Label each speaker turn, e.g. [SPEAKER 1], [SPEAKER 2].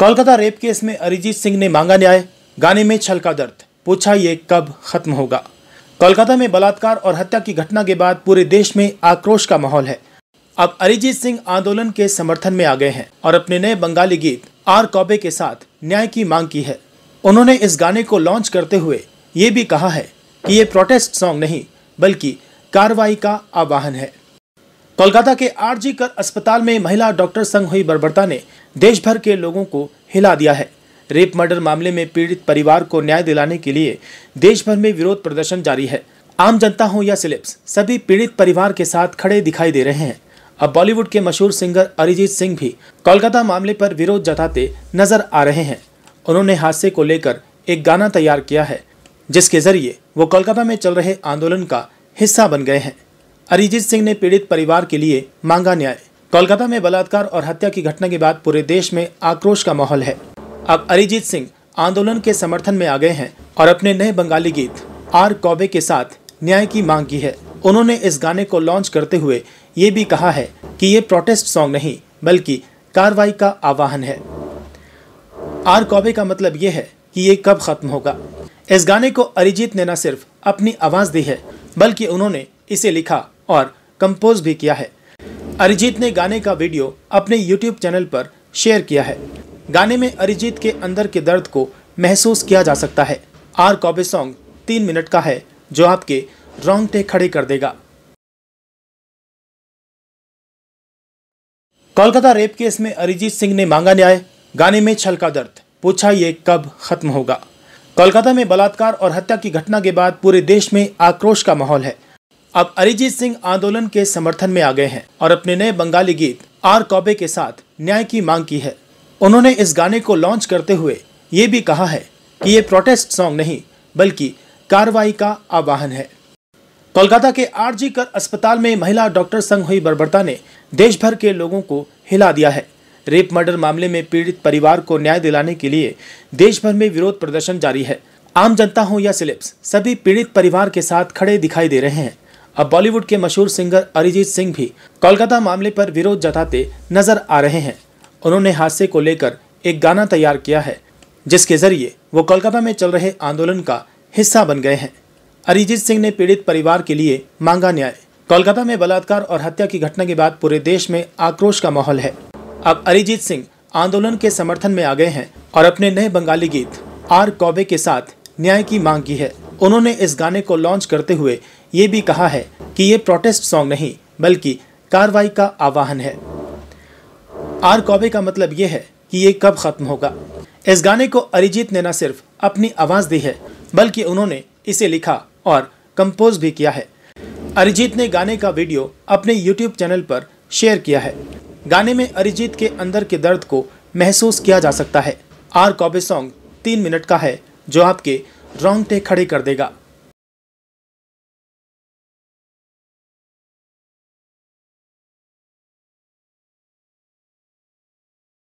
[SPEAKER 1] Kolkata rape case में अरिजीत सिंह ने मांगा न्याय गाने में छल का दर्द पूछा ये कब खत्म होगा कोलकाता में बलात्कार और हत्या की घटना के बाद पूरे देश में आक्रोश का माहौल है अब अरिजीत सिंह आंदोलन के समर्थन में आ गए हैं और अपने नए बंगाली गीत आर कॉबे के साथ न्याय की मांग की है उन्होंने इस गाने को लॉन्च करते हुए ये भी कहा है कि ये प्रोटेस्ट सॉन्ग नहीं बल्कि कार्रवाई का आह्वान है कोलकाता के आरजी कर अस्पताल में महिला डॉक्टर संग हुई बर्बरता ने देश भर के लोगों को हिला दिया है रेप मर्डर मामले में पीड़ित परिवार को न्याय दिलाने के लिए देश भर में विरोध प्रदर्शन जारी है आम जनता हो या सिलेप्स सभी पीड़ित परिवार के साथ खड़े दिखाई दे रहे हैं अब बॉलीवुड के मशहूर सिंगर अरिजीत सिंह भी कोलकाता मामले पर विरोध जताते नजर आ रहे हैं उन्होंने हादसे को लेकर एक गाना तैयार किया है जिसके जरिए वो कोलकाता में चल रहे आंदोलन का हिस्सा बन गए हैं अरिजीत सिंह ने पीड़ित परिवार के लिए मांगा न्याय कोलकाता में बलात्कार और हत्या की घटना के बाद पूरे देश में आक्रोश का माहौल है अब अरिजीत सिंह आंदोलन के समर्थन में आ गए हैं और अपने नए बंगाली गीत आर कौबे के साथ न्याय की मांग की है उन्होंने इस गाने को लॉन्च करते हुए ये भी कहा है कि ये प्रोटेस्ट सॉन्ग नहीं बल्कि कार्रवाई का आह्वान है आर कौबे का मतलब ये है कि ये कब खत्म होगा इस गाने को अरिजीत ने न सिर्फ अपनी आवाज़ दी है बल्कि उन्होंने इसे लिखा और कंपोज भी किया है अरिजीत ने गाने का वीडियो अपने यूट्यूब चैनल पर शेयर किया है गाने में अरिजीत के अंदर के दर्द को महसूस किया जा सकता है आर कॉबे सॉन्ग तीन मिनट का है जो आपके रोंगटे खड़े कर देगा कोलकाता रेप केस में अरिजीत सिंह ने मांगा न्याय गाने में छल का दर्द पूछा ये कब खत्म होगा कोलकाता में बलात्कार और हत्या की घटना के बाद पूरे देश में आक्रोश का माहौल है अब अरिजीत सिंह आंदोलन के समर्थन में आ गए हैं और अपने नए बंगाली गीत आर कौबे के साथ न्याय की मांग की है उन्होंने इस गाने को लॉन्च करते हुए ये भी कहा है कि ये प्रोटेस्ट सॉन्ग नहीं बल्कि कार्रवाई का आवाहन है कोलकाता के आरजी कर अस्पताल में महिला डॉक्टर संग हुई बर्बरता ने देश भर के लोगों को हिला दिया है रेप मर्डर मामले में पीड़ित परिवार को न्याय दिलाने के लिए देश भर में विरोध प्रदर्शन जारी है आम जनता हो या सिलिप्स सभी पीड़ित परिवार के साथ खड़े दिखाई दे रहे हैं अब बॉलीवुड के मशहूर सिंगर अरिजीत सिंह भी कोलकाता मामले पर विरोध जताते नजर आ रहे हैं उन्होंने हादसे को लेकर एक गाना तैयार किया है जिसके जरिए वो कोलकाता में चल रहे आंदोलन का हिस्सा बन गए हैं अरिजीत सिंह ने पीड़ित परिवार के लिए मांगा न्याय कोलकाता में बलात्कार और हत्या की घटना के बाद पूरे देश में आक्रोश का माहौल है अब अरिजीत सिंह आंदोलन के समर्थन में आ गए हैं और अपने नए बंगाली गीत आर कौबे के साथ न्याय की मांग की है उन्होंने इस गाने को लॉन्च करते हुए ये भी कहा है कि ये प्रोटेस्ट सॉन्ग नहीं बल्कि कार्रवाई का आवाहन है आर कॉबे का मतलब ये है कि ये कब खत्म होगा इस गाने को अरिजीत ने न सिर्फ अपनी आवाज़ दी है बल्कि उन्होंने इसे लिखा और कंपोज भी किया है अरिजीत ने गाने का वीडियो अपने यूट्यूब चैनल पर शेयर किया है गाने में अरिजीत के अंदर के दर्द को महसूस किया जा सकता है आर कॉबे सॉन्ग तीन मिनट का है जो आपके रोंगटे खड़े कर देगा